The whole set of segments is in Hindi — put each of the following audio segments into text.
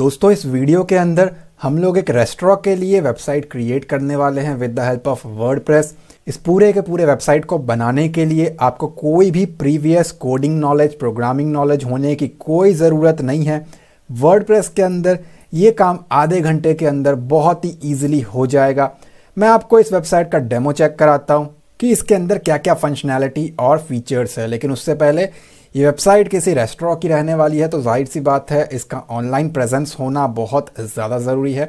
दोस्तों इस वीडियो के अंदर हम लोग एक रेस्टोरा के लिए वेबसाइट क्रिएट करने वाले हैं with the help of word इस पूरे के पूरे वेबसाइट को बनाने के लिए आपको कोई भी previous coding knowledge programming knowledge होने की कोई ज़रूरत नहीं है वर्ड के अंदर ये काम आधे घंटे के अंदर बहुत ही ईजिली हो जाएगा मैं आपको इस वेबसाइट का डेमो चेक कराता हूँ कि इसके अंदर क्या क्या फंक्शनैलिटी और फीचर्स है लेकिन उससे पहले ये वेबसाइट किसी रेस्टोरेंट की रहने वाली है तो जाहिर सी बात है इसका ऑनलाइन प्रेजेंस होना बहुत ज़्यादा ज़रूरी है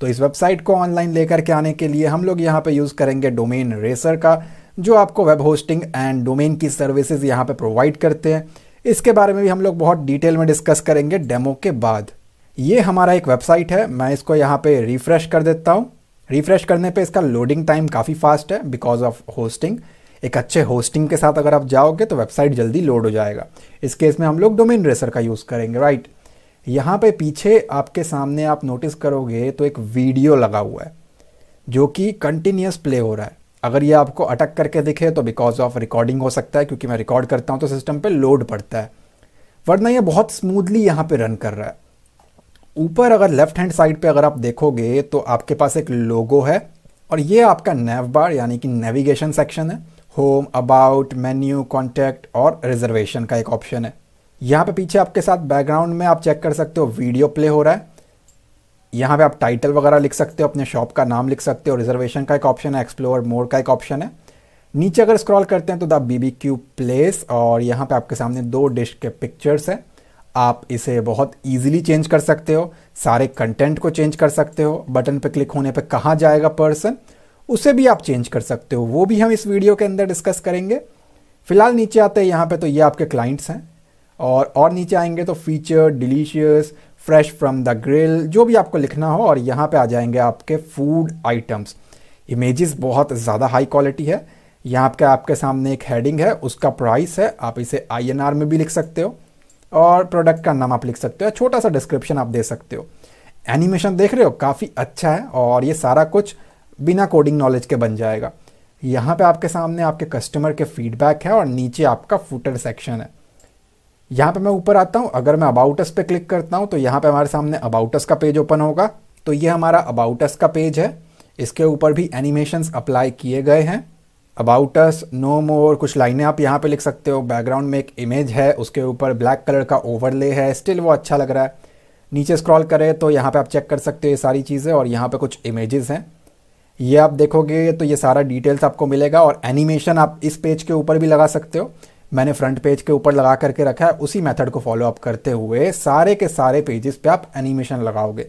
तो इस वेबसाइट को ऑनलाइन लेकर के आने के लिए हम लोग यहाँ पे यूज़ करेंगे डोमेन रेसर का जो आपको वेब होस्टिंग एंड डोमेन की सर्विसेज यहाँ पे प्रोवाइड करते हैं इसके बारे में भी हम लोग बहुत डिटेल में डिस्कस करेंगे डेमो के बाद ये हमारा एक वेबसाइट है मैं इसको यहाँ पे रिफ़्रेश कर देता हूँ रिफ़्रेश करने पे इसका लोडिंग टाइम काफ़ी फास्ट है बिकॉज ऑफ होस्टिंग एक अच्छे होस्टिंग के साथ अगर आप जाओगे तो वेबसाइट जल्दी लोड हो जाएगा इस केस में हम लोग डोमेन रेसर का यूज़ करेंगे राइट यहाँ पे पीछे आपके सामने आप नोटिस करोगे तो एक वीडियो लगा हुआ है जो कि कंटिन्यूस प्ले हो रहा है अगर ये आपको अटक करके दिखे तो बिकॉज ऑफ रिकॉर्डिंग हो सकता है क्योंकि मैं रिकॉर्ड करता हूँ तो सिस्टम पर लोड पड़ता है वरना ये बहुत स्मूथली यहाँ पे रन कर रहा है ऊपर अगर लेफ्ट हैंड साइड पे अगर आप देखोगे तो आपके पास एक लोगो है और ये आपका नेव बार यानी कि नेविगेशन सेक्शन है होम अबाउट मेन्यू कॉन्टैक्ट और रिजर्वेशन का एक ऑप्शन है यहाँ पे पीछे आपके साथ बैकग्राउंड में आप चेक कर सकते हो वीडियो प्ले हो रहा है यहाँ पे आप टाइटल वगैरह लिख सकते हो अपने शॉप का नाम लिख सकते हो रिजर्वेशन का एक ऑप्शन है एक्सप्लोर मोर का एक ऑप्शन है नीचे अगर स्क्रॉल करते हैं तो द बी क्यू प्लेस और यहाँ पे आपके सामने दो डिश के पिक्चर्स हैं आप इसे बहुत ईजिली चेंज कर सकते हो सारे कंटेंट को चेंज कर सकते हो बटन पे क्लिक होने पे कहाँ जाएगा पर्सन उसे भी आप चेंज कर सकते हो वो भी हम इस वीडियो के अंदर डिस्कस करेंगे फिलहाल नीचे आते हैं यहाँ पे तो ये आपके क्लाइंट्स हैं और और नीचे आएंगे तो feature delicious fresh from the grill जो भी आपको लिखना हो और यहाँ पे आ जाएंगे आपके फूड आइटम्स इमेजेस बहुत ज़्यादा हाई क्वालिटी है यहाँ पे आपके सामने एक हेडिंग है उसका प्राइस है आप इसे आई में भी लिख सकते हो और प्रोडक्ट का नाम आप लिख सकते हो छोटा सा डिस्क्रिप्शन आप दे सकते हो एनिमेशन देख रहे हो काफ़ी अच्छा है और ये सारा कुछ बिना कोडिंग नॉलेज के बन जाएगा यहाँ पे आपके सामने आपके कस्टमर के फीडबैक है और नीचे आपका फूटर सेक्शन है यहाँ पे मैं ऊपर आता हूँ अगर मैं अबाउटस पे क्लिक करता हूँ तो यहाँ पे हमारे सामने अबाउटस का पेज ओपन होगा तो ये हमारा अबाउटस का पेज है इसके ऊपर भी एनिमेशन अप्लाई किए गए हैं अबाउटस नो मोर कुछ लाइनें आप यहाँ पे लिख सकते हो बैकग्राउंड में एक इमेज है उसके ऊपर ब्लैक कलर का ओवरले है स्टिल वो अच्छा लग रहा है नीचे स्क्रॉल करें तो यहाँ पे आप चेक कर सकते हो ये सारी चीज़ें और यहाँ पे कुछ इमेजेस हैं ये आप देखोगे तो ये सारा डिटेल्स आपको मिलेगा और एनिमेशन आप इस पेज के ऊपर भी लगा सकते हो मैंने फ्रंट पेज के ऊपर लगा करके रखा है उसी मेथड को फॉलो अप करते हुए सारे के सारे पेजेस पे आप एनिमेशन लगाओगे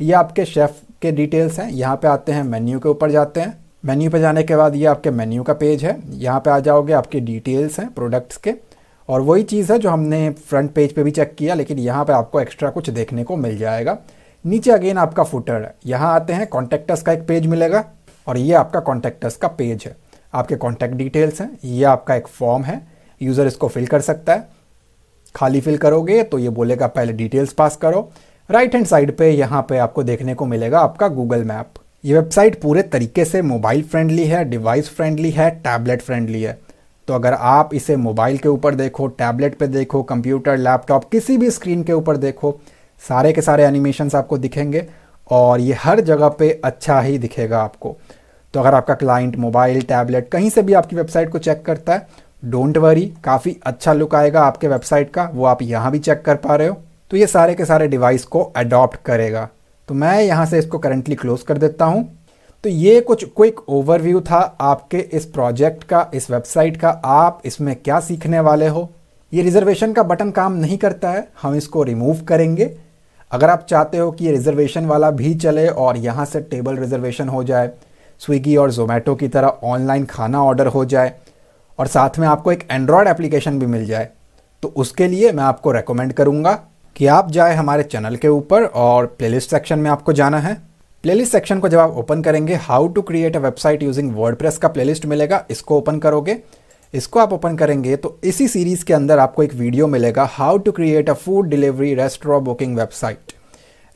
ये आपके शेफ़ के डिटेल्स हैं यहाँ पे आते हैं मेन्यू के ऊपर जाते हैं मेन्यू पे जाने के बाद ये आपके मेन्यू का पेज है यहाँ पे आ जाओगे आपके डिटेल्स हैं प्रोडक्ट्स के और वही चीज़ है जो हमने फ्रंट पेज पे भी चेक किया लेकिन यहाँ पे आपको एक्स्ट्रा कुछ देखने को मिल जाएगा नीचे अगेन आपका फुटर है यहाँ आते हैं कॉन्टेक्टर्स का एक पेज मिलेगा और ये आपका कॉन्टेक्टर्स का पेज है आपके कॉन्टैक्ट डिटेल्स हैं ये आपका एक फॉर्म है यूज़र इसको फिल कर सकता है खाली फिल करोगे तो ये बोलेगा पहले डिटेल्स पास करो राइट हैंड साइड पे यहाँ पे आपको देखने को मिलेगा आपका गूगल मैप ये वेबसाइट पूरे तरीके से मोबाइल फ्रेंडली है डिवाइस फ्रेंडली है टैबलेट फ्रेंडली है तो अगर आप इसे मोबाइल के ऊपर देखो टैबलेट पे देखो कंप्यूटर लैपटॉप किसी भी स्क्रीन के ऊपर देखो सारे के सारे एनिमेशंस आपको दिखेंगे और ये हर जगह पे अच्छा ही दिखेगा आपको तो अगर आपका क्लाइंट मोबाइल टैबलेट कहीं से भी आपकी वेबसाइट को चेक करता है डोंट वरी काफ़ी अच्छा लुक आएगा आपके वेबसाइट का वो आप यहाँ भी चेक कर पा रहे हो तो ये सारे के सारे डिवाइस को अडॉप्ट करेगा तो मैं यहाँ से इसको करंटली क्लोज कर देता हूँ तो ये कुछ क्विक ओवरव्यू था आपके इस प्रोजेक्ट का इस वेबसाइट का आप इसमें क्या सीखने वाले हो ये रिजर्वेशन का बटन काम नहीं करता है हम इसको रिमूव करेंगे अगर आप चाहते हो कि ये रिजर्वेशन वाला भी चले और यहाँ से टेबल रिजर्वेशन हो जाए स्विगी और जोमेटो की तरह ऑनलाइन खाना ऑर्डर हो जाए और साथ में आपको एक एंड्रॉयड एप्लीकेशन भी मिल जाए तो उसके लिए मैं आपको रेकमेंड करूँगा कि आप जाए हमारे चैनल के ऊपर और प्लेलिस्ट सेक्शन में आपको जाना है प्लेलिस्ट सेक्शन को जब आप ओपन करेंगे how to create a website using WordPress का प्लेलिस्ट मिलेगा इसको ओपन करोगे इसको आप ओपन करेंगे तो इसी सीरीज़ के अंदर आपको एक वीडियो मिलेगा how to create a food delivery restaurant booking website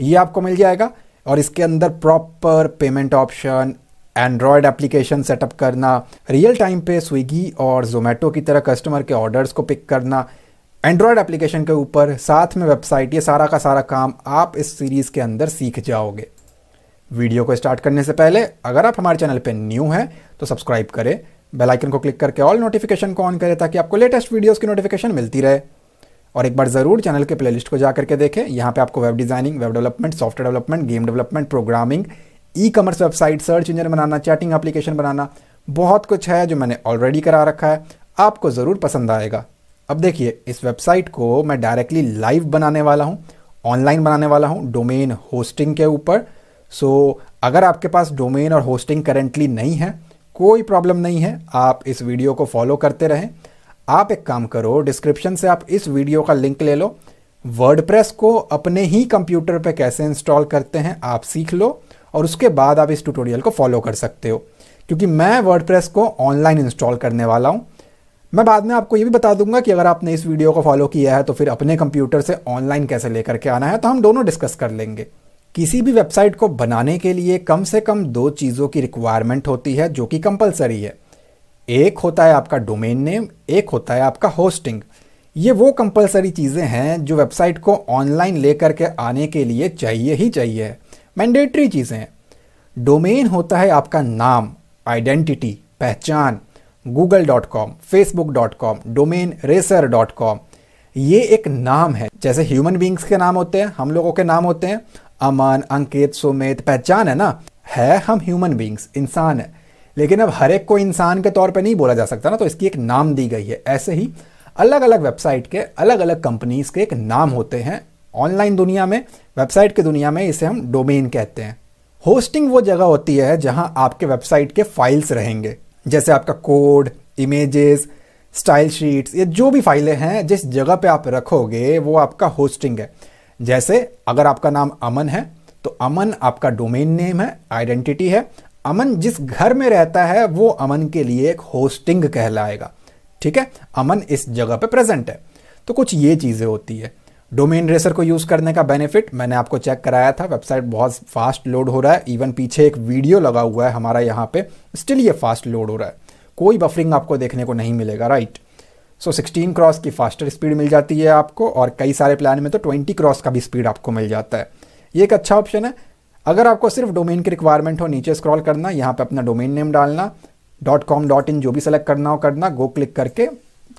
ये आपको मिल जाएगा और इसके अंदर proper payment option android application setup करना रियल टाइम पे स्विगी और जोमेटो की तरह कस्टमर के ऑर्डर्स को पिक करना एंड्रॉयड एप्लीकेशन के ऊपर साथ में वेबसाइट ये सारा का सारा काम आप इस सीरीज़ के अंदर सीख जाओगे वीडियो को स्टार्ट करने से पहले अगर आप हमारे चैनल पर न्यू हैं तो सब्सक्राइब करें बेल आइकन को क्लिक करके ऑल नोटिफिकेशन को ऑन करें ताकि आपको लेटेस्ट वीडियोस की नोटिफिकेशन मिलती रहे और एक बार ज़रूर चैनल के प्लेलिस्ट को जा करके देखें यहाँ पे आपको web designing web development software development game development programming e commerce website search engine बनाना चैटिंग एप्लीकेशन बनाना बहुत कुछ है जो मैंने ऑलरेडी करा रखा है आपको ज़रूर पसंद आएगा अब देखिए इस वेबसाइट को मैं डायरेक्टली लाइव बनाने वाला हूँ ऑनलाइन बनाने वाला हूँ डोमेन होस्टिंग के ऊपर सो so, अगर आपके पास डोमेन और होस्टिंग करेंटली नहीं है कोई प्रॉब्लम नहीं है आप इस वीडियो को फॉलो करते रहें आप एक काम करो डिस्क्रिप्शन से आप इस वीडियो का लिंक ले लो वर्ड को अपने ही कंप्यूटर पर कैसे इंस्टॉल करते हैं आप सीख लो और उसके बाद आप इस ट्यूटोरियल को फॉलो कर सकते हो क्योंकि मैं वर्ड को ऑनलाइन इंस्टॉल करने वाला हूँ मैं बाद में आपको ये भी बता दूंगा कि अगर आपने इस वीडियो को फॉलो किया है तो फिर अपने कंप्यूटर से ऑनलाइन कैसे लेकर के आना है तो हम दोनों डिस्कस कर लेंगे किसी भी वेबसाइट को बनाने के लिए कम से कम दो चीज़ों की रिक्वायरमेंट होती है जो कि कंपलसरी है एक होता है आपका डोमेन नेम एक होता है आपका होस्टिंग ये वो कंपलसरी चीज़ें हैं जो वेबसाइट को ऑनलाइन लेकर के आने के लिए चाहिए ही चाहिए मैंडेटरी चीज़ें हैं डोमेन होता है आपका नाम आइडेंटिटी पहचान Google dot com Facebook dot com domain racer dot com ये एक नाम है जैसे ह्यूमन बींग्स के नाम होते हैं हम लोगों के नाम होते हैं अमन अंकित सुमित पहचान है ना है हम ह्यूमन बींग्स इंसान है लेकिन अब हर एक को इंसान के तौर पर नहीं बोला जा सकता ना तो इसकी एक नाम दी गई है ऐसे ही अलग अलग वेबसाइट के अलग अलग कंपनीज के एक नाम होते हैं ऑनलाइन दुनिया में वेबसाइट की दुनिया में इसे हम डोमेन कहते हैं होस्टिंग वो जगह होती है जहां आपके वेबसाइट के फाइल्स रहेंगे जैसे आपका कोड इमेजेस स्टाइल शीट्स या जो भी फाइलें हैं जिस जगह पे आप रखोगे वो आपका होस्टिंग है जैसे अगर आपका नाम अमन है तो अमन आपका डोमेन नेम है आइडेंटिटी है अमन जिस घर में रहता है वो अमन के लिए एक होस्टिंग कहलाएगा ठीक है अमन इस जगह पे प्रेजेंट है तो कुछ ये चीज़ें होती है डोमेन रेसर को यूज़ करने का बेनिफिट मैंने आपको चेक कराया था वेबसाइट बहुत फास्ट लोड हो रहा है इवन पीछे एक वीडियो लगा हुआ है हमारा यहाँ पे स्टिल ये फास्ट लोड हो रहा है कोई बफरिंग आपको देखने को नहीं मिलेगा राइट सो सिक्सटीन क्रॉस की फास्टर स्पीड मिल जाती है आपको और कई सारे प्लान में तो ट्वेंटी क्रॉस का भी स्पीड आपको मिल जाता है ये एक अच्छा ऑप्शन है अगर आपको सिर्फ डोमेन की रिक्वायरमेंट हो नीचे स्क्रॉल करना यहाँ पे अपना डोमेन नेम डालना डॉट कॉम डॉट इन जो भी सेलेक्ट करना हो करना गो क्लिक करके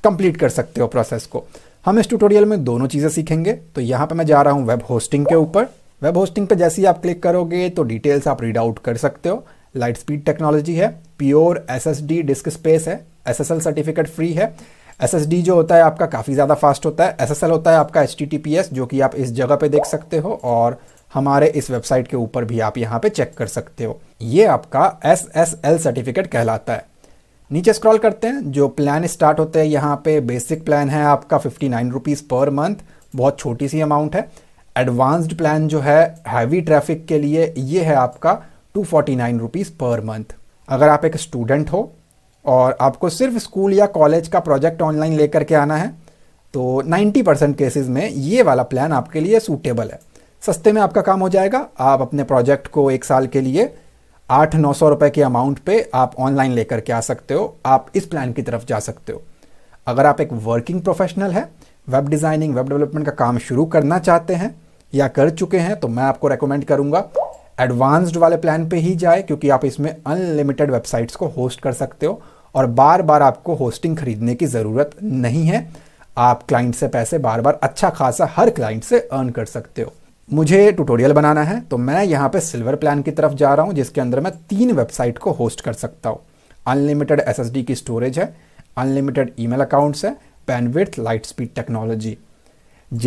कंप्लीट कर सकते हो प्रोसेस को हम इस ट्यूटोरियल में दोनों चीज़ें सीखेंगे तो यहाँ पर मैं जा रहा हूँ वेब होस्टिंग के ऊपर वेब होस्टिंग पर जैसे ही आप क्लिक करोगे तो डिटेल्स आप रीड आउट कर सकते हो लाइट स्पीड टेक्नोलॉजी है प्योर एस डिस्क स्पेस है एस सर्टिफिकेट फ्री है एस जो होता है आपका काफ़ी ज़्यादा फास्ट होता है एस होता है आपका एच जो कि आप इस जगह पर देख सकते हो और हमारे इस वेबसाइट के ऊपर भी आप यहाँ पे चेक कर सकते हो ये आपका एस सर्टिफिकेट कहलाता है नीचे स्क्रॉल करते हैं जो प्लान स्टार्ट होते हैं यहाँ पे बेसिक प्लान है आपका fifty nine rupees per month बहुत छोटी सी अमाउंट है एडवांस्ड प्लान जो है हैवी ट्रैफिक के लिए ये है आपका two forty nine rupees per month अगर आप एक स्टूडेंट हो और आपको सिर्फ स्कूल या कॉलेज का प्रोजेक्ट ऑनलाइन लेकर के आना है तो 90 परसेंट केसेज में ये वाला प्लान आपके लिए सूटेबल है सस्ते में आपका काम हो जाएगा आप अपने प्रोजेक्ट को एक साल के लिए आठ नौ सौ रुपए के अमाउंट पे आप ऑनलाइन लेकर के आ सकते हो आप इस प्लान की तरफ जा सकते हो अगर आप एक वर्किंग प्रोफेशनल है वेब डिज़ाइनिंग वेब डेवलपमेंट का काम शुरू करना चाहते हैं या कर चुके हैं तो मैं आपको रेकमेंड करूंगा एडवांस्ड वाले प्लान पे ही जाए क्योंकि आप इसमें अनलिमिटेड वेबसाइट्स को होस्ट कर सकते हो और बार बार आपको होस्टिंग खरीदने की ज़रूरत नहीं है आप क्लाइंट से पैसे बार बार अच्छा खासा हर क्लाइंट से अर्न कर सकते हो मुझे ट्यूटोरियल बनाना है तो मैं यहाँ पे सिल्वर प्लान की तरफ जा रहा हूँ जिसके अंदर मैं तीन वेबसाइट को होस्ट कर सकता हूँ अनलिमिटेड एस की स्टोरेज है अनलिमिटेड मेल अकाउंट्स है पैनविथ लाइट स्पीड टेक्नोलॉजी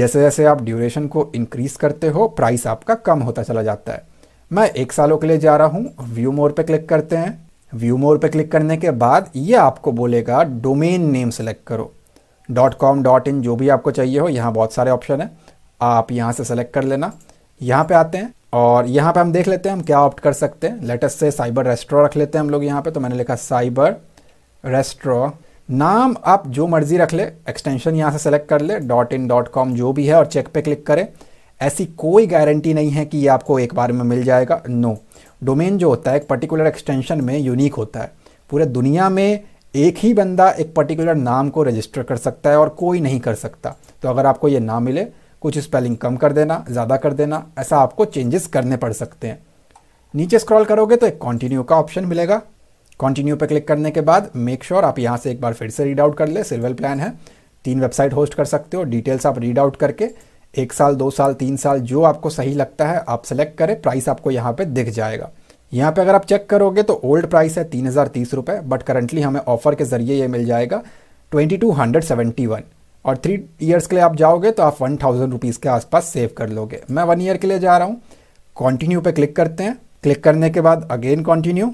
जैसे जैसे आप ड्यूरेशन को इंक्रीज करते हो प्राइस आपका कम होता चला जाता है मैं एक सालों के लिए जा रहा हूँ व्यू मोर पे क्लिक करते हैं व्यू मोर पे क्लिक करने के बाद ये आपको बोलेगा डोमेन नेम सेलेक्ट करो डॉट कॉम डॉट इन जो भी आपको चाहिए हो यहाँ बहुत सारे ऑप्शन है आप यहाँ से सेलेक्ट कर लेना यहाँ पे आते हैं और यहाँ पे हम देख लेते हैं हम क्या ऑप्ट कर सकते हैं लेटेस्ट से साइबर रेस्ट्रो रख लेते हैं हम लोग यहाँ पे तो मैंने लिखा साइबर रेस्ट्रो नाम आप जो मर्जी रख ले एक्सटेंशन यहाँ से सेलेक्ट कर ले डॉट इन डॉट कॉम जो भी है और चेक पे क्लिक करें ऐसी कोई गारंटी नहीं है कि ये आपको एक बार में मिल जाएगा नो डोमेन जो होता है एक पर्टिकुलर एक्सटेंशन में यूनिक होता है पूरे दुनिया में एक ही बंदा एक पर्टिकुलर नाम को रजिस्टर कर सकता है और कोई नहीं कर सकता तो अगर आपको ये ना मिले कुछ स्पेलिंग कम कर देना ज़्यादा कर देना ऐसा आपको चेंजेस करने पड़ सकते हैं नीचे स्क्रॉल करोगे तो एक कॉन्टिन्यू का ऑप्शन मिलेगा कॉन्टिन्यू पर क्लिक करने के बाद मेक श्योर sure आप यहाँ से एक बार फिर से रीड आउट कर ले सिल्वर प्लान है तीन वेबसाइट होस्ट कर सकते हो डिटेल्स आप रीड आउट करके एक साल दो साल तीन साल जो आपको सही लगता है आप सेलेक्ट करें प्राइस आपको यहाँ पे दिख जाएगा यहाँ पे अगर आप चेक करोगे तो ओल्ड प्राइस है तीन हज़ार तीस रुपये बट करंटली हमें ऑफर के ज़रिए ये मिल जाएगा twenty two hundred seventy one और थ्री ईयर्स के लिए आप जाओगे तो आप वन थाउजेंड रुपीज़ के आसपास सेव कर लोगे मैं वन ईयर के लिए जा रहा हूँ कॉन्टिन्यू पे क्लिक करते हैं क्लिक करने के बाद अगेन कॉन्टिन्यू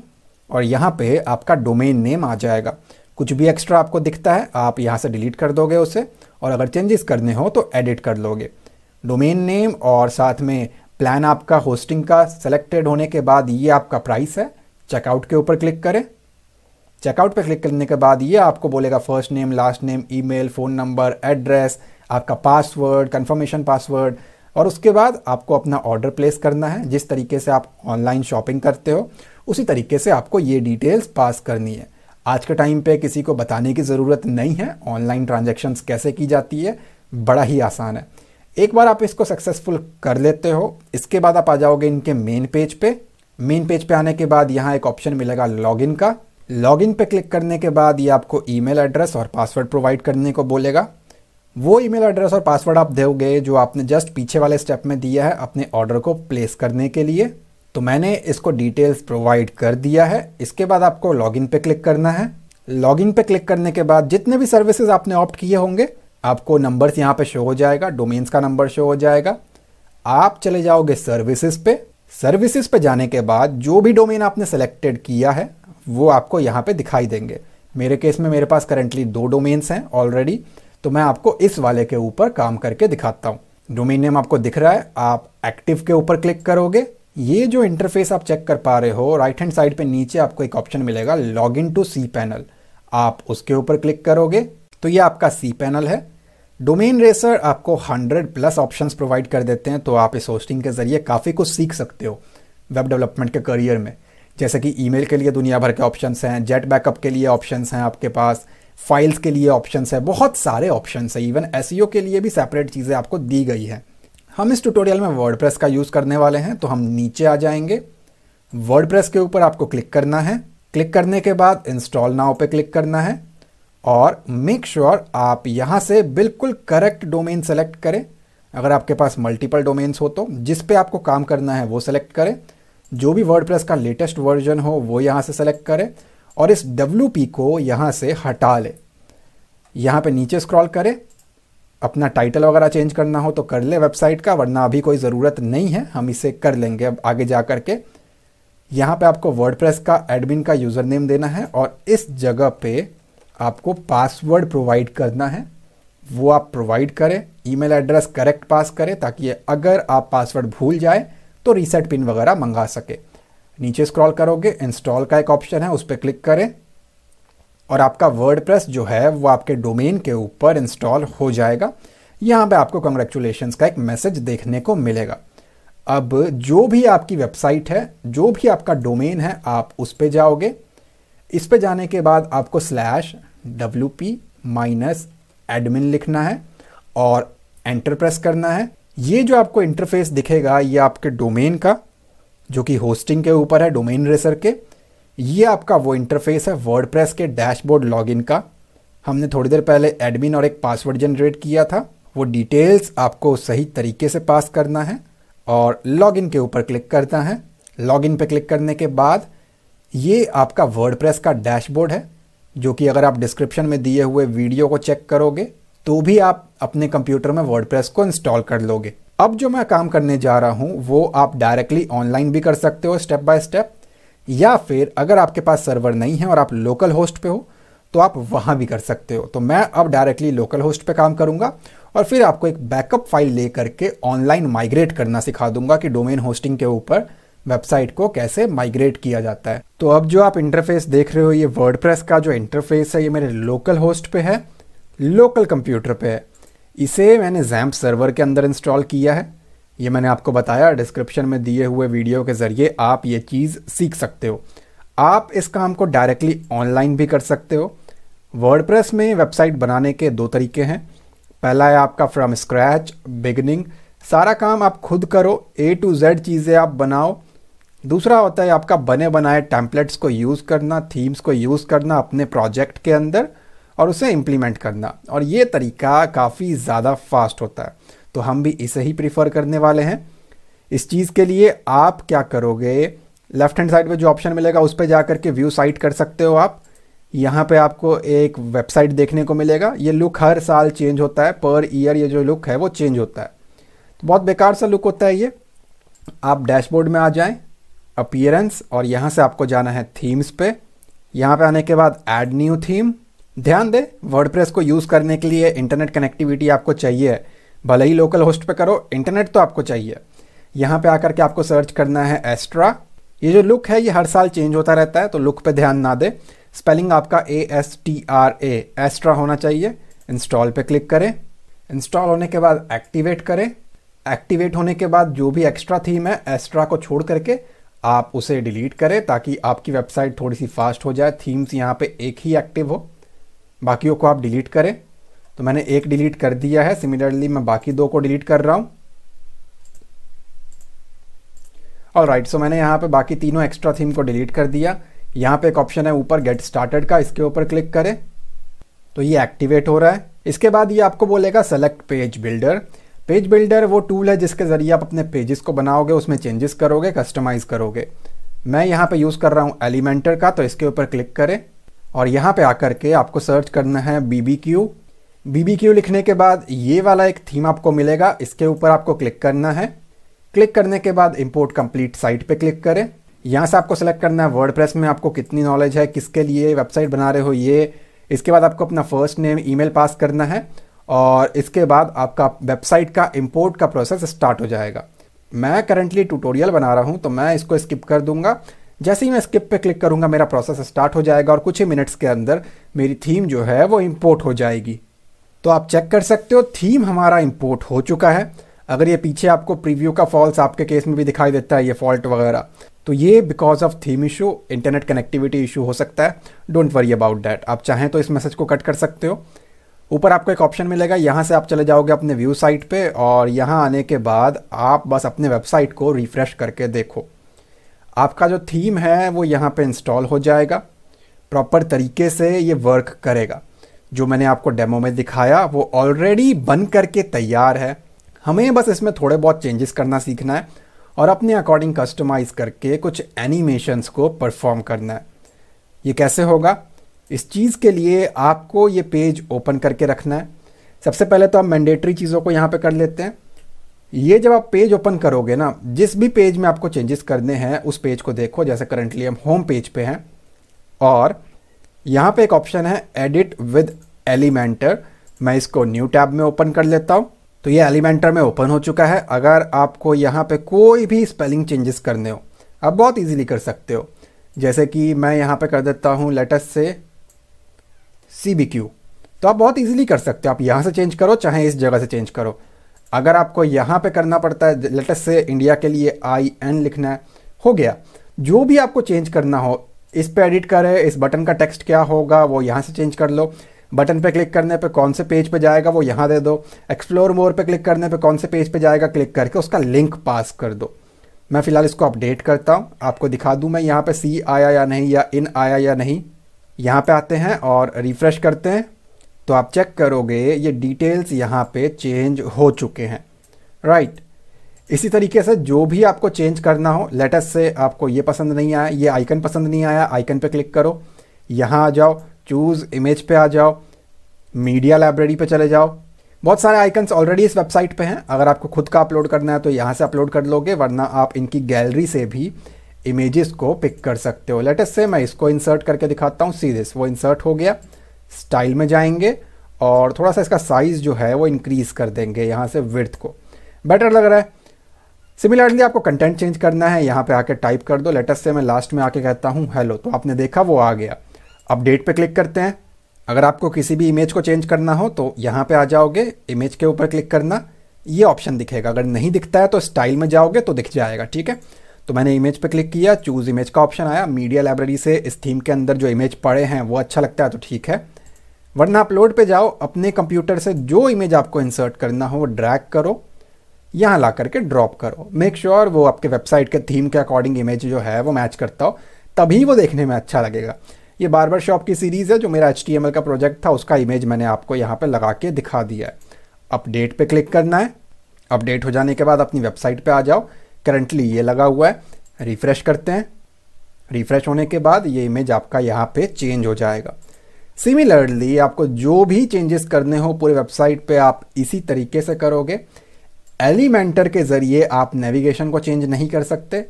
और यहाँ पे आपका डोमेन नेम आ जाएगा कुछ भी एक्स्ट्रा आपको दिखता है आप यहाँ से डिलीट कर दोगे उसे और अगर चेंजेस करने हो तो एडिट कर लोगे डोमेन नेम और साथ में प्लान आपका होस्टिंग का सेलेक्टेड होने के बाद ये आपका प्राइस है चेकआउट के ऊपर क्लिक करें चेकआउट पर क्लिक करने के बाद ये आपको बोलेगा first name last name email phone number address आपका पासवर्ड कन्फर्मेशन पासवर्ड और उसके बाद आपको अपना ऑर्डर प्लेस करना है जिस तरीके से आप ऑनलाइन शॉपिंग करते हो उसी तरीके से आपको ये डिटेल्स पास करनी है आज के टाइम पे किसी को बताने की ज़रूरत नहीं है ऑनलाइन ट्रांजैक्शंस कैसे की जाती है बड़ा ही आसान है एक बार आप इसको सक्सेसफुल कर लेते हो इसके बाद आप आ जाओगे इनके मेन पेज पे मेन पेज पे आने के बाद यहाँ एक ऑप्शन मिलेगा लॉगिन का लॉगिन पे क्लिक करने के बाद ये आपको ईमेल एड्रेस और पासवर्ड प्रोवाइड करने को बोलेगा वो ईमेल एड्रेस और पासवर्ड आप दोगे जो आपने जस्ट पीछे वाले स्टेप में दिया है अपने ऑर्डर को प्लेस करने के लिए तो मैंने इसको डिटेल्स प्रोवाइड कर दिया है इसके बाद आपको लॉगिन पे क्लिक करना है लॉगिन पे क्लिक करने के बाद जितने भी सर्विसेज आपने ऑप्ट किए होंगे आपको नंबर्स यहाँ पे शो हो जाएगा डोमेन्स का नंबर शो हो जाएगा आप चले जाओगे सर्विसेज पे सर्विसेज पे जाने के बाद जो भी डोमेन आपने सेलेक्टेड किया है वो आपको यहाँ पे दिखाई देंगे मेरे केस में मेरे पास करेंटली दो डोमेन्स हैं ऑलरेडी तो मैं आपको इस वाले के ऊपर काम करके दिखाता हूँ डोमेन नेम आपको दिख रहा है आप एक्टिव के ऊपर क्लिक करोगे ये जो इंटरफेस आप चेक कर पा रहे हो राइट हैंड साइड पे नीचे आपको एक ऑप्शन मिलेगा log in to C panel आप उसके ऊपर क्लिक करोगे तो ये आपका सी पैनल है डोमेन रेसर आपको 100 प्लस ऑप्शंस प्रोवाइड कर देते हैं तो आप इस होस्टिंग के ज़रिए काफ़ी कुछ सीख सकते हो वेब डेवलपमेंट के करियर में जैसे कि ईमेल के लिए दुनिया भर के ऑप्शन हैं जेट बैकअप के लिए ऑप्शन हैं आपके पास फाइल्स के लिए ऑप्शन है बहुत सारे ऑप्शन है इवन एस के लिए भी सेपरेट चीज़ें आपको दी गई हैं हम इस ट्यूटोरियल में वर्ड का यूज़ करने वाले हैं तो हम नीचे आ जाएंगे वर्ड के ऊपर आपको क्लिक करना है क्लिक करने के बाद इंस्टॉल नाव पे क्लिक करना है और मेक श्योर sure आप यहाँ से बिल्कुल करेक्ट डोमेन सेलेक्ट करें अगर आपके पास मल्टीपल डोमेन्स हो तो जिस पे आपको काम करना है वो सेलेक्ट करें जो भी वर्ड का लेटेस्ट वर्जन हो वो यहाँ से सेलेक्ट करें और इस डब्ल्यू को यहाँ से हटा लें यहाँ पे नीचे स्क्रॉल करें अपना टाइटल वगैरह चेंज करना हो तो कर ले वेबसाइट का वरना अभी कोई ज़रूरत नहीं है हम इसे कर लेंगे अब आगे जा करके यहाँ पे आपको वर्डप्रेस का एडमिन का यूज़र नेम देना है और इस जगह पे आपको पासवर्ड प्रोवाइड करना है वो आप प्रोवाइड करें ईमेल एड्रेस करेक्ट पास करें ताकि अगर आप पासवर्ड भूल जाए तो रीसेट पिन वगैरह मंगा सके नीचे स्क्रॉल करोगे इंस्टॉल का एक ऑप्शन है उस पर क्लिक करें और आपका वर्ड जो है वो आपके डोमेन के ऊपर इंस्टॉल हो जाएगा यहाँ पे आपको कंग्रेचुलेशन का एक मैसेज देखने को मिलेगा अब जो भी आपकी वेबसाइट है जो भी आपका डोमेन है आप उस पर जाओगे इस पर जाने के बाद आपको slash W P minus admin लिखना है और एंटर प्रेस करना है ये जो आपको इंटरफेस दिखेगा ये आपके डोमेन का जो कि होस्टिंग के ऊपर है डोमेन रेसर के ये आपका वो इंटरफेस है वर्ड के डैशबोर्ड लॉगिन का हमने थोड़ी देर पहले एडमिन और एक पासवर्ड जनरेट किया था वो डिटेल्स आपको सही तरीके से पास करना है और लॉगिन के ऊपर क्लिक करना है लॉगिन पे क्लिक करने के बाद ये आपका वर्डप्रेस का डैशबोर्ड है जो कि अगर आप डिस्क्रिप्शन में दिए हुए वीडियो को चेक करोगे तो भी आप अपने कंप्यूटर में वर्डप्रेस को इंस्टॉल कर लोगे अब जो मैं काम करने जा रहा हूँ वो आप डायरेक्टली ऑनलाइन भी कर सकते हो स्टेप बाय स्टेप या फिर अगर आपके पास सर्वर नहीं है और आप लोकल होस्ट पे हो तो आप वहाँ भी कर सकते हो तो मैं अब डायरेक्टली लोकल होस्ट पे काम करूँगा और फिर आपको एक बैकअप फाइल ले करके ऑनलाइन माइग्रेट करना सिखा दूंगा कि डोमेन होस्टिंग के ऊपर वेबसाइट को कैसे माइग्रेट किया जाता है तो अब जो आप इंटरफेस देख रहे हो ये वर्ड का जो इंटरफेस है ये मेरे लोकल होस्ट पे है लोकल कंप्यूटर पे है इसे मैंने जैम्प सर्वर के अंदर इंस्टॉल किया है ये मैंने आपको बताया डिस्क्रिप्शन में दिए हुए वीडियो के ज़रिए आप ये चीज़ सीख सकते हो आप इस काम को डायरेक्टली ऑनलाइन भी कर सकते हो वर्ड में वेबसाइट बनाने के दो तरीके हैं पहला है आपका फ्रॉम स्क्रैच बिगनिंग सारा काम आप खुद करो ए टू जेड चीज़ें आप बनाओ दूसरा होता है आपका बने बनाए टैंपलेट्स को यूज़ करना थीम्स को यूज़ करना अपने प्रोजेक्ट के अंदर और उसे इम्प्लीमेंट करना और ये तरीका काफ़ी ज़्यादा फास्ट होता है तो हम भी इसे ही प्रीफर करने वाले हैं इस चीज़ के लिए आप क्या करोगे लेफ्ट हैंड साइड पे जो ऑप्शन मिलेगा उस पर जा करके व्यू साइट कर सकते हो आप यहाँ पे आपको एक वेबसाइट देखने को मिलेगा ये लुक हर साल चेंज होता है पर ईयर ये जो लुक है वो चेंज होता है तो बहुत बेकार सा लुक होता है ये आप डैशबोर्ड में आ जाएं अपियरेंस और यहाँ से आपको जाना है थीम्स पे यहाँ पे आने के बाद ऐड न्यू थीम ध्यान दें वर्ड को यूज़ करने के लिए इंटरनेट कनेक्टिविटी आपको चाहिए भले ही लोकल होस्ट पे करो इंटरनेट तो आपको चाहिए यहाँ पे आकर के आपको सर्च करना है एस्ट्रा ये जो लुक है ये हर साल चेंज होता रहता है तो लुक पे ध्यान ना दे स्पेलिंग आपका A S T R A Astra होना चाहिए इंस्टॉल पे क्लिक करें इंस्टॉल होने के बाद एक्टिवेट करें एक्टिवेट होने के बाद जो भी एक्स्ट्रा थीम है एस्ट्रा को छोड़ करके आप उसे डिलीट करें ताकि आपकी वेबसाइट थोड़ी सी फास्ट हो जाए थीम्स यहाँ पे एक ही एक्टिव हो बाकियों को आप डिलीट करें तो मैंने एक डिलीट कर दिया है सिमिलरली मैं बाकी दो को डिलीट कर रहा हूँ और राइट सो मैंने यहाँ पे बाकी तीनों एक्स्ट्रा थीम को डिलीट कर दिया यहाँ पे एक ऑप्शन है ऊपर गेट स्टार्टेड का इसके ऊपर क्लिक करें तो ये एक्टिवेट हो रहा है इसके बाद ये आपको बोलेगा select page builder page builder वो टूल है जिसके ज़रिए आप अपने पेजेस को बनाओगे उसमें चेंजेस करोगे कस्टमाइज़ करोगे मैं यहाँ पे यूज़ कर रहा हूँ एलिमेंटर का तो इसके ऊपर क्लिक करें और यहाँ पे आकर के आपको सर्च करना है B B Q B B Q लिखने के बाद ये वाला एक थीम आपको मिलेगा इसके ऊपर आपको क्लिक करना है क्लिक करने के बाद इम्पोर्ट कंप्लीट साइट पे क्लिक करें यहाँ से आपको सेलेक्ट करना है वर्ड में आपको कितनी नॉलेज है किसके लिए वेबसाइट बना रहे हो ये इसके बाद आपको अपना फर्स्ट नेम ईमेल पास करना है और इसके बाद आपका वेबसाइट का इम्पोर्ट का प्रोसेस स्टार्ट हो जाएगा मैं करंटली ट्यूटोरियल बना रहा हूँ तो मैं इसको स्किप कर दूंगा जैसे ही मैं स्किप पे क्लिक करूँगा मेरा प्रोसेस स्टार्ट हो जाएगा और कुछ ही मिनट्स के अंदर मेरी थीम जो है वो इम्पोर्ट हो जाएगी तो आप चेक कर सकते हो थीम हमारा इम्पोर्ट हो चुका है अगर ये पीछे आपको प्रीव्यू का फॉल्स आपके केस में भी दिखाई देता है ये फॉल्ट वगैरह तो ये because of theme issue internet connectivity issue हो सकता है डोंट वरी अबाउट डैट आप चाहें तो इस मैसेज को कट कर सकते हो ऊपर आपको एक ऑप्शन मिलेगा यहाँ से आप चले जाओगे अपने व्यू साइट पे और यहाँ आने के बाद आप बस अपने वेबसाइट को रिफ़्रेश करके देखो आपका जो थीम है वो यहाँ पे इंस्टॉल हो जाएगा प्रॉपर तरीके से ये वर्क करेगा जो मैंने आपको डेमो में दिखाया वो ऑलरेडी बन करके तैयार है हमें बस इसमें थोड़े बहुत चेंजेस करना सीखना है और अपने अकॉर्डिंग कस्टमाइज़ करके कुछ एनिमेशंस को परफॉर्म करना है ये कैसे होगा इस चीज़ के लिए आपको ये पेज ओपन करके रखना है सबसे पहले तो आप मैंडेटरी चीज़ों को यहाँ पे कर लेते हैं ये जब आप पेज ओपन करोगे ना जिस भी पेज में आपको चेंजेस करने हैं उस पेज को देखो जैसे करंटली हम होम पेज पे हैं और यहाँ पे एक ऑप्शन है एडिट विद एलिमेंटर मैं इसको न्यू टैब में ओपन कर लेता हूँ तो ये एलिमेंटर में ओपन हो चुका है अगर आपको यहाँ पे कोई भी स्पेलिंग चेंजेस करने हो आप बहुत इजीली कर सकते हो जैसे कि मैं यहाँ पे कर देता हूँ लेटेस्ट से सी बी क्यू तो आप बहुत ईजिली कर सकते हो आप यहाँ से चेंज करो चाहे इस जगह से चेंज करो अगर आपको यहाँ पे करना पड़ता है लेटेस्ट से इंडिया के लिए आई एन लिखना है हो गया जो भी आपको चेंज करना हो इस पे एडिट करें इस बटन का टेक्स्ट क्या होगा वो यहाँ से चेंज कर लो बटन पे क्लिक करने पे कौन से पेज पे जाएगा वो यहाँ दे दो एक्सप्लोर मोर पे क्लिक करने पे कौन से पेज पे जाएगा क्लिक करके उसका लिंक पास कर दो मैं फ़िलहाल इसको अपडेट करता हूँ आपको दिखा दूँ मैं यहाँ पे सी आया या नहीं या इन आया या नहीं यहाँ पे आते हैं और रिफ़्रेश करते हैं तो आप चेक करोगे ये डिटेल्स यहाँ पे चेंज हो चुके हैं राइट right. इसी तरीके से जो भी आपको चेंज करना हो लेटेस्ट से आपको ये पसंद नहीं आया ये आइकन पसंद नहीं आया आइकन पे क्लिक करो यहाँ आ जाओ चूज़ इमेज पे आ जाओ मीडिया लाइब्रेरी पे चले जाओ बहुत सारे आइकन्स ऑलरेडी इस वेबसाइट पे हैं अगर आपको खुद का अपलोड करना है तो यहाँ से अपलोड कर लोगे वरना आप इनकी गैलरी से भी इमेजेस को पिक कर सकते हो लेटेस्ट से मैं इसको इंसर्ट करके दिखाता हूँ सीधे वो इंसर्ट हो गया स्टाइल में जाएंगे और थोड़ा सा इसका साइज़ जो है वो इंक्रीज़ कर देंगे यहाँ से विर्थ को बेटर लग रहा है सिमिलरली आपको कंटेंट चेंज करना है यहाँ पे आके टाइप कर दो लेटेस्ट से मैं लास्ट में आके कहता हूँ हेलो तो आपने देखा वो आ गया अपडेट पे क्लिक करते हैं अगर आपको किसी भी इमेज को चेंज करना हो तो यहाँ पे आ जाओगे इमेज के ऊपर क्लिक करना ये ऑप्शन दिखेगा अगर नहीं दिखता है तो स्टाइल में जाओगे तो दिख जाएगा ठीक है तो मैंने इमेज पर क्लिक किया चूज इमेज का ऑप्शन आया मीडिया लाइब्रेरी से इस थीम के अंदर जो इमेज पड़े हैं वो अच्छा लगता है तो ठीक है वरना अपलोड पे जाओ अपने कंप्यूटर से जो इमेज आपको इंसर्ट करना हो वो ड्रैग करो यहाँ ला करके ड्रॉप करो मेक श्योर sure वो आपके वेबसाइट के थीम के अकॉर्डिंग इमेज जो है वो मैच करता हो तभी वो देखने में अच्छा लगेगा ये बार्बर शॉप की सीरीज़ है जो मेरा एच का प्रोजेक्ट था उसका इमेज मैंने आपको यहाँ पर लगा के दिखा दिया है अपडेट पर क्लिक करना है अपडेट हो जाने के बाद अपनी वेबसाइट पर आ जाओ करंटली ये लगा हुआ है रिफ्रेश करते हैं रिफ्रेश होने के बाद ये इमेज आपका यहाँ पे चेंज हो जाएगा सिमिलरली आपको जो भी चेंजेस करने हो पूरे वेबसाइट पे आप इसी तरीके से करोगे एलिमेंटर के ज़रिए आप नेविगेशन को चेंज नहीं कर सकते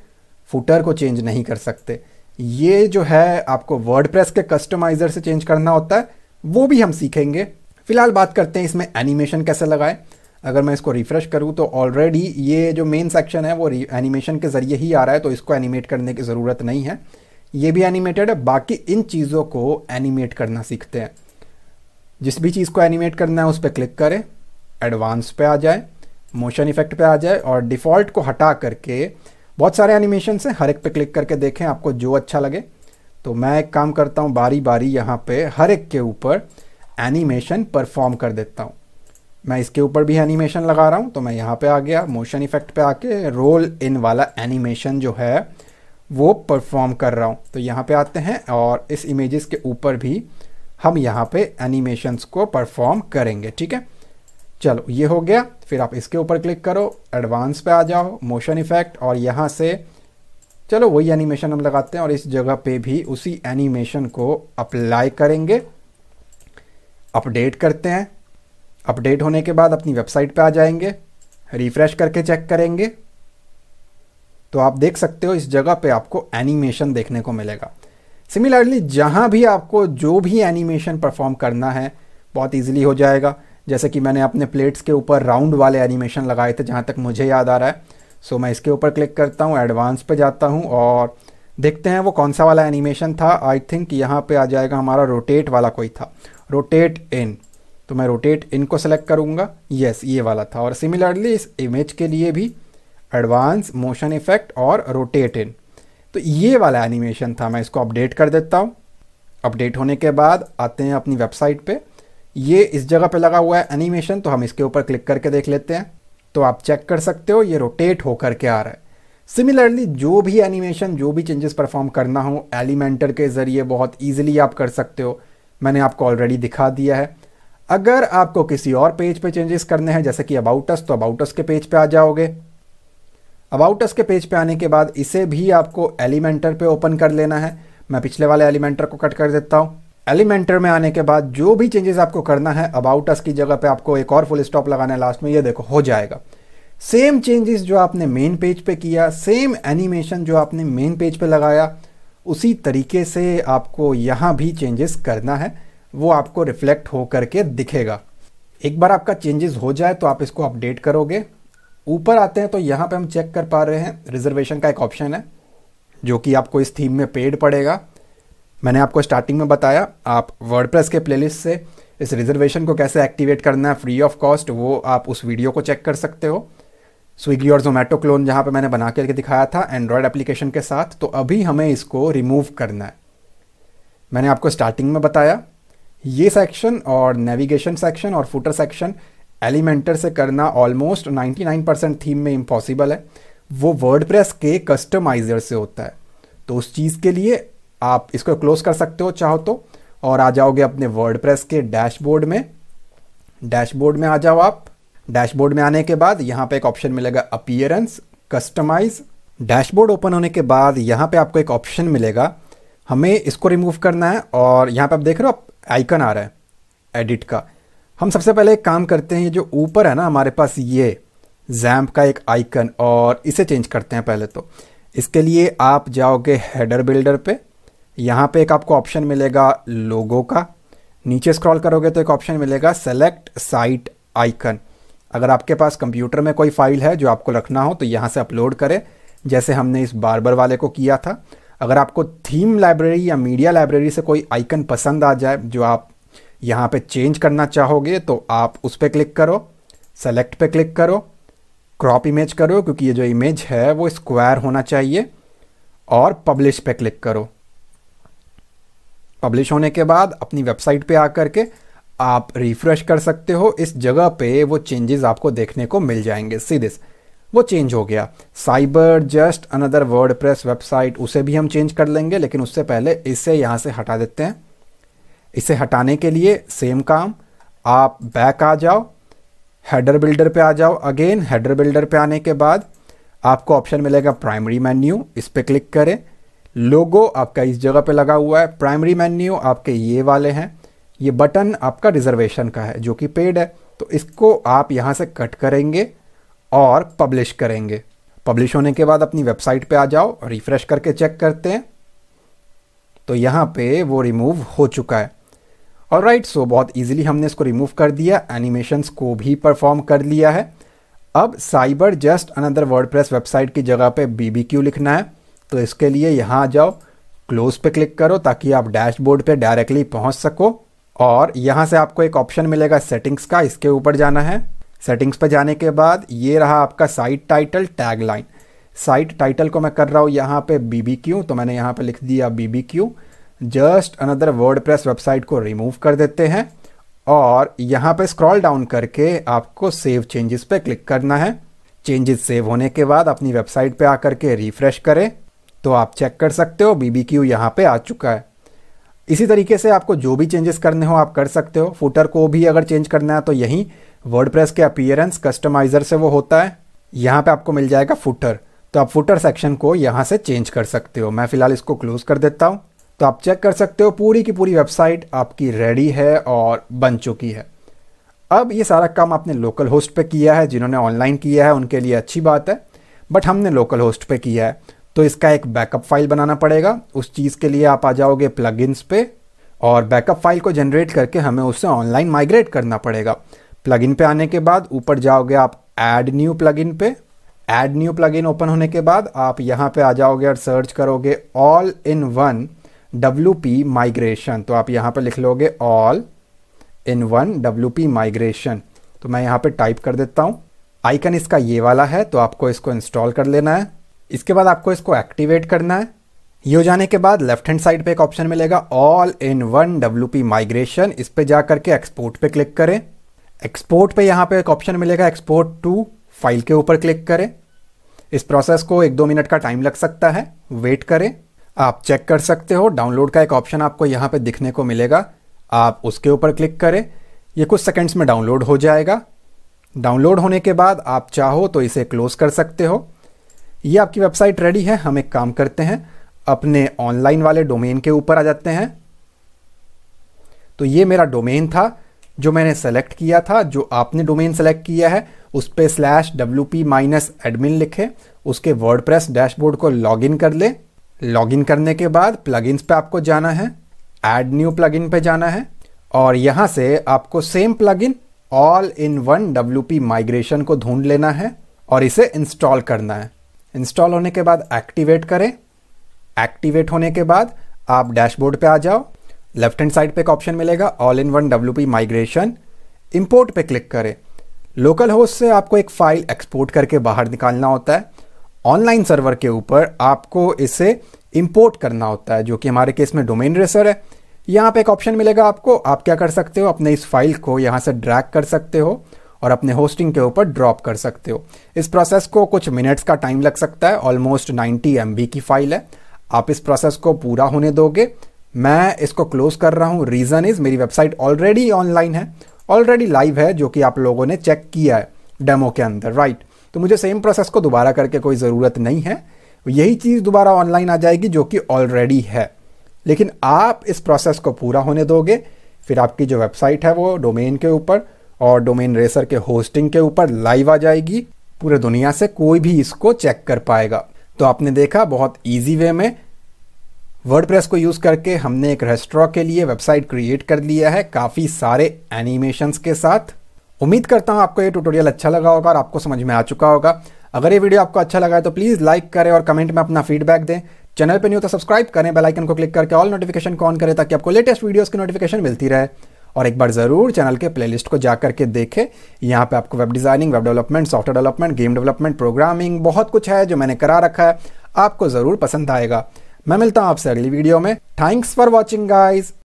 फुटर को चेंज नहीं कर सकते ये जो है आपको वर्ड के कस्टमाइज़र से चेंज करना होता है वो भी हम सीखेंगे फिलहाल बात करते हैं इसमें एनिमेशन कैसे लगाएं अगर मैं इसको रिफ़्रेश करूँ तो ऑलरेडी ये जो मेन सेक्शन है वो एनिमेशन के ज़रिए ही आ रहा है तो इसको एनिमेट करने की ज़रूरत नहीं है ये भी एनिमेटेड है बाकी इन चीज़ों को एनिमेट करना सीखते हैं जिस भी चीज़ को एनिमेट करना है उस पर क्लिक करें एडवांस पे आ जाए मोशन इफेक्ट पे आ जाए और डिफ़ॉल्ट को हटा करके बहुत सारे एनिमेशन हैं हर एक पे क्लिक करके देखें आपको जो अच्छा लगे तो मैं एक काम करता हूँ बारी बारी यहाँ पे हर एक के ऊपर एनिमेशन परफॉर्म कर देता हूँ मैं इसके ऊपर भी एनिमेशन लगा रहा हूँ तो मैं यहाँ पे आ गया मोशन इफेक्ट पे आके रोल इन वाला एनिमेशन जो है वो परफॉर्म कर रहा हूँ तो यहाँ पे आते हैं और इस इमेजेस के ऊपर भी हम यहाँ पे एनिमेशंस को परफॉर्म करेंगे ठीक है चलो ये हो गया फिर आप इसके ऊपर क्लिक करो एडवांस पे आ जाओ मोशन इफेक्ट और यहाँ से चलो वही एनिमेशन हम लगाते हैं और इस जगह पे भी उसी एनिमेशन को अप्लाई करेंगे अपडेट करते हैं अपडेट होने के बाद अपनी वेबसाइट पे आ जाएंगे रिफ्रेश करके चेक करेंगे तो आप देख सकते हो इस जगह पे आपको एनिमेशन देखने को मिलेगा सिमिलरली जहाँ भी आपको जो भी एनिमेशन परफॉर्म करना है बहुत ईजिली हो जाएगा जैसे कि मैंने अपने प्लेट्स के ऊपर राउंड वाले एनिमेशन लगाए थे जहाँ तक मुझे याद आ रहा है सो so, मैं इसके ऊपर क्लिक करता हूँ एडवांस पे जाता हूँ और देखते हैं वो कौन सा वाला एनिमेशन था आई थिंक यहाँ पे आ जाएगा हमारा रोटेट वाला कोई था रोटेट इन तो मैं रोटेट इनको सेलेक्ट करूँगा यस ये वाला था और सिमिलरली इस इमेज के लिए भी एडवांस मोशन इफेक्ट और रोटेट इन तो ये वाला एनिमेशन था मैं इसको अपडेट कर देता हूँ अपडेट होने के बाद आते हैं अपनी वेबसाइट पे ये इस जगह पे लगा हुआ है एनिमेशन तो हम इसके ऊपर क्लिक करके देख लेते हैं तो आप चेक कर सकते हो ये रोटेट होकर के आ रहा है सिमिलरली जो भी एनिमेशन जो भी चेंजेस परफॉर्म करना हो एलिमेंटर के ज़रिए बहुत ईजिली आप कर सकते हो मैंने आपको ऑलरेडी दिखा दिया है अगर आपको किसी और पेज पे चेंजेस करने हैं जैसे कि अबाउटस तो अबाउटस के पेज पे आ जाओगे अबाउटस के पेज पे आने के बाद इसे भी आपको एलिमेंटर पे ओपन कर लेना है मैं पिछले वाले एलिमेंटर को कट कर देता हूँ एलिमेंटर में आने के बाद जो भी चेंजेस आपको करना है अबाउटस की जगह पे आपको एक और फुल स्टॉप लगाना है लास्ट में ये देखो हो जाएगा सेम चेंजेस जो आपने मेन पेज पे किया सेम एनिमेशन जो आपने मेन पेज पे लगाया उसी तरीके से आपको यहाँ भी चेंजेस करना है वो आपको रिफ्लेक्ट हो करके दिखेगा एक बार आपका चेंजेस हो जाए तो आप इसको अपडेट करोगे ऊपर आते हैं तो यहाँ पे हम चेक कर पा रहे हैं रिजर्वेशन का एक ऑप्शन है जो कि आपको इस थीम में पेड पड़ेगा मैंने आपको स्टार्टिंग में बताया आप वर्ड के प्लेलिस्ट से इस रिजर्वेशन को कैसे एक्टिवेट करना है फ्री ऑफ कॉस्ट वो आप उस वीडियो को चेक कर सकते हो स्विगी और जोमेटो क्लोन जहाँ पे मैंने बना करके दिखाया था एंड्रॉयड एप्लीकेशन के साथ तो अभी हमें इसको रिमूव करना है मैंने आपको स्टार्टिंग में बताया ये सेक्शन और नेविगेशन सेक्शन और फुटर सेक्शन एलिमेंटर से करना ऑलमोस्ट 99 परसेंट थीम में इम्पॉसिबल है वो वर्ड के कस्टमाइजर से होता है तो उस चीज़ के लिए आप इसको क्लोज कर सकते हो चाहो तो और आ जाओगे अपने वर्ड के डैशबोर्ड में डैशबोर्ड में आ जाओ आप डैशबोर्ड में आने के बाद यहाँ पे एक ऑप्शन मिलेगा अपियरेंस कस्टमाइज डैशबोर्ड ओपन होने के बाद यहाँ पे आपको एक ऑप्शन मिलेगा हमें इसको रिमूव करना है और यहाँ पे आप देख रहे हो आइकन आ रहा है एडिट का हम सबसे पहले एक काम करते हैं जो ऊपर है ना हमारे पास ये जैम्प का एक आइकन और इसे चेंज करते हैं पहले तो इसके लिए आप जाओगे हेडर बिल्डर पे यहाँ पे एक आपको ऑप्शन मिलेगा लोगो का नीचे स्क्रॉल करोगे तो एक ऑप्शन मिलेगा सेलेक्ट साइट आइकन अगर आपके पास कंप्यूटर में कोई फाइल है जो आपको रखना हो तो यहाँ से अपलोड करें जैसे हमने इस बार वाले को किया था अगर आपको थीम लाइब्रेरी या मीडिया लाइब्रेरी से कोई आइकन पसंद आ जाए जो आप यहाँ पे चेंज करना चाहोगे तो आप उस पर क्लिक करो सेलेक्ट पे क्लिक करो क्रॉप इमेज करो क्योंकि ये जो इमेज है वो स्क्वायर होना चाहिए और पब्लिश पे क्लिक करो पब्लिश होने के बाद अपनी वेबसाइट पे आकर के आप रिफ्रेश कर सकते हो इस जगह पे वो चेंजेस आपको देखने को मिल जाएंगे सीधे से वो चेंज हो गया cyber just another WordPress website उसे भी हम चेंज कर लेंगे लेकिन उससे पहले इसे यहाँ से हटा देते हैं इसे हटाने के लिए सेम काम आप बैक आ जाओ हेडर बिल्डर पे आ जाओ अगेन हेडर बिल्डर पे आने के बाद आपको ऑप्शन मिलेगा प्राइमरी मेन्यू इस पर क्लिक करें लोगो आपका इस जगह पे लगा हुआ है प्राइमरी मेन्यू आपके ये वाले हैं ये बटन आपका रिजर्वेशन का है जो कि पेड है तो इसको आप यहाँ से कट करेंगे और पब्लिश करेंगे पब्लिश होने के बाद अपनी वेबसाइट पे आ जाओ रिफ्रेश करके चेक करते हैं तो यहाँ पे वो रिमूव हो चुका है और राइट सो बहुत इजीली हमने इसको रिमूव कर दिया एनिमेशंस को भी परफॉर्म कर लिया है अब cyber just another word website की जगह पे बी लिखना है तो इसके लिए यहाँ आ जाओ क्लोज पे क्लिक करो ताकि आप डैशबोर्ड पे डायरेक्टली पहुँच सको और यहाँ से आपको एक ऑप्शन मिलेगा सेटिंग्स का इसके ऊपर जाना है सेटिंग्स पर जाने के बाद ये रहा आपका site title tagline site title को मैं कर रहा हूँ यहाँ पे बी क्यू तो मैंने यहाँ पे लिख दिया B B Q just another WordPress website को रिमूव कर देते हैं और यहाँ पे स्क्रॉल डाउन करके आपको सेव चेंजेस पे क्लिक करना है चेंजेस सेव होने के बाद अपनी वेबसाइट पे आकर के रिफ्रेश करें तो आप चेक कर सकते हो बी बी क्यू यहाँ पर आ चुका है इसी तरीके से आपको जो भी चेंजेस करने हो आप कर सकते हो फुटर को भी अगर चेंज करना है तो यहीं वर्डप्रेस के अपियरेंस कस्टमाइजर से वो होता है यहाँ पे आपको मिल जाएगा फुटर तो आप फुटर सेक्शन को यहाँ से चेंज कर सकते हो मैं फिलहाल इसको क्लोज कर देता हूँ तो आप चेक कर सकते हो पूरी की पूरी वेबसाइट आपकी रेडी है और बन चुकी है अब ये सारा काम आपने लोकल होस्ट पे किया है जिन्होंने ऑनलाइन किया है उनके लिए अच्छी बात है बट हमने लोकल होस्ट पे किया है तो इसका एक बैकअप फाइल बनाना पड़ेगा उस चीज़ के लिए आप आ जाओगे प्लगइन्स पे और बैकअप फाइल को जनरेट करके हमें उससे ऑनलाइन माइग्रेट करना पड़ेगा प्लगइन पे आने के बाद ऊपर जाओगे आप ऐड न्यू प्लगइन पे ऐड न्यू प्लगइन ओपन होने के बाद आप यहाँ पे आ जाओगे और सर्च करोगे all in one W P migration तो आप यहाँ पे लिख लोगे all in one W P migration तो मैं यहाँ पे टाइप कर देता हूँ आइकन इसका ये वाला है तो आपको इसको इंस्टॉल कर लेना है इसके बाद आपको इसको एक्टिवेट करना है ये हो जाने के बाद लेफ्ट हैंड साइड पे एक ऑप्शन मिलेगा all in one W P migration इस पर जा करके एक्सपोर्ट पे क्लिक करें एक्सपोर्ट पे यहाँ पे एक ऑप्शन मिलेगा एक्सपोर्ट टू फाइल के ऊपर क्लिक करें इस प्रोसेस को एक दो मिनट का टाइम लग सकता है वेट करें आप चेक कर सकते हो डाउनलोड का एक ऑप्शन आपको यहाँ पे दिखने को मिलेगा आप उसके ऊपर क्लिक करें ये कुछ सेकंड्स में डाउनलोड हो जाएगा डाउनलोड होने के बाद आप चाहो तो इसे क्लोज कर सकते हो ये आपकी वेबसाइट रेडी है हम एक काम करते हैं अपने ऑनलाइन वाले डोमेन के ऊपर आ जाते हैं तो ये मेरा डोमेन था जो मैंने सेलेक्ट किया था जो आपने डोमेन सेलेक्ट किया है उस पर slash W P minus admin लिखें उसके वर्ड प्रेस डैशबोर्ड को लॉग इन कर लें लॉग इन करने के बाद प्लगइन्स पे आपको जाना है एड न्यू प्लगइन पे जाना है और यहाँ से आपको same plugin all in one W P migration को ढूंढ लेना है और इसे इंस्टॉल करना है इंस्टॉल होने के बाद एक्टिवेट करें एक्टिवेट होने के बाद आप डैशबोर्ड पे आ जाओ लेफ्ट हैंड साइड पे एक ऑप्शन मिलेगा all in one W P migration import पे क्लिक करें लोकल होस्ट से आपको एक फाइल एक्सपोर्ट करके बाहर निकालना होता है ऑनलाइन सर्वर के ऊपर आपको इसे इम्पोर्ट करना होता है जो कि हमारे केस में डोमेन रेसर है यहाँ पे एक ऑप्शन मिलेगा आपको आप क्या कर सकते हो अपने इस फाइल को यहाँ से ड्रैग कर सकते हो और अपने होस्टिंग के ऊपर ड्रॉप कर सकते हो इस प्रोसेस को कुछ मिनट्स का टाइम लग सकता है ऑलमोस्ट 90 एम की फाइल है आप इस प्रोसेस को पूरा होने दोगे मैं इसको क्लोज कर रहा हूँ रीज़न इज़ मेरी वेबसाइट ऑलरेडी ऑनलाइन है ऑलरेडी लाइव है जो कि आप लोगों ने चेक किया है डेमो के अंदर राइट right. तो मुझे सेम प्रोसेस को दोबारा करके कोई ज़रूरत नहीं है यही चीज़ दोबारा ऑनलाइन आ जाएगी जो कि ऑलरेडी है लेकिन आप इस प्रोसेस को पूरा होने दोगे फिर आपकी जो वेबसाइट है वो डोमेन के ऊपर और डोमेन रेसर के होस्टिंग के ऊपर लाइव आ जाएगी पूरे दुनिया से कोई भी इसको चेक कर पाएगा तो आपने देखा बहुत ईजी वे में वर्डप्रेस को यूज़ करके हमने एक रेस्टोरा के लिए वेबसाइट क्रिएट कर लिया है काफ़ी सारे एनिमेशंस के साथ उम्मीद करता हूँ आपको ये ट्यूटोरियल अच्छा लगा होगा और आपको समझ में आ चुका होगा अगर ये वीडियो आपको अच्छा लगा है तो प्लीज़ लाइक करें और कमेंट में अपना फीडबैक दें चैनल पर हो तो सब्सक्राइब करें बेल आइकन को क्लिक करके ऑल नोटिफिकेशन को ऑन करें ताकि आपको लेटेस्ट वीडियोस की नोटिफिकेशन मिलती रहे और एक बार ज़रूर चैनल के प्लेलिस्ट को जा करके देखें यहाँ पे आपको web designing web development software development game development programming बहुत कुछ है जो मैंने करा रखा है आपको ज़रूर पसंद आएगा मैं मिलता हूं आपसे अगली वीडियो में थैंक्स फॉर वॉचिंग गाइज